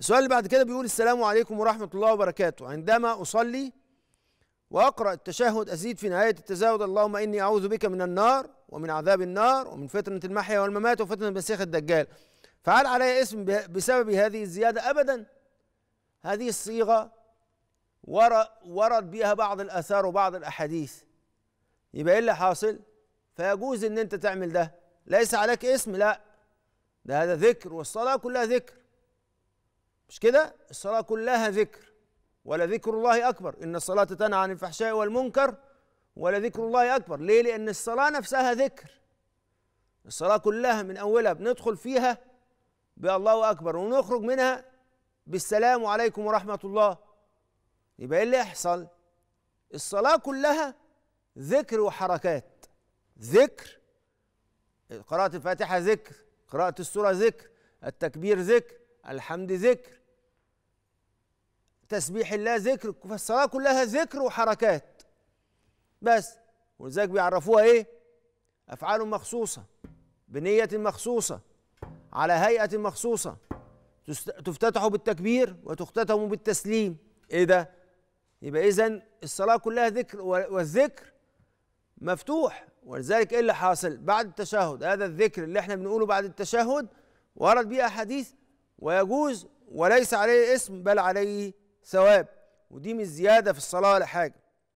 السؤال اللي بعد كده بيقول السلام عليكم ورحمة الله وبركاته عندما أصلي وأقرأ التشهد أزيد في نهاية التزاود اللهم إني أعوذ بك من النار ومن عذاب النار ومن فتنة المحيا والممات وفتنة المسيخ الدجال فهل علي اسم بسبب هذه الزيادة أبدا هذه الصيغة ورد بها بعض الآثار وبعض الأحاديث يبقى إيه اللي حاصل فيجوز إن أنت تعمل ده ليس عليك اسم لا ده هذا ذكر والصلاة كلها ذكر مش كده الصلاة كلها ذكر ولا ذكر الله أكبر إن الصلاة تنهى عن الفحشاء والمنكر ولا ذكر الله أكبر ليه لأن الصلاة نفسها ذكر الصلاة كلها من أولها بندخل فيها بالله أكبر ونخرج منها بالسلام عليكم ورحمة الله يبقى إيه اللي يحصل الصلاة كلها ذكر وحركات ذكر قراءة الفاتحة ذكر قراءة السورة ذكر التكبير ذكر الحمد ذكر تسبيح الله ذكر فالصلاة كلها ذكر وحركات بس ولذلك بيعرفوها ايه أفعال مخصوصة بنية مخصوصة على هيئة مخصوصة تفتتح بالتكبير وتختتم بالتسليم ايه ده يبقى اذا الصلاه كلها ذكر والذكر مفتوح ولذلك ايه اللي حاصل بعد التشهد هذا الذكر اللي احنا بنقوله بعد التشهد ورد بيه احاديث ويجوز وليس عليه اسم بل عليه ثواب ودي مش زيادة في الصلاة ولا حاجة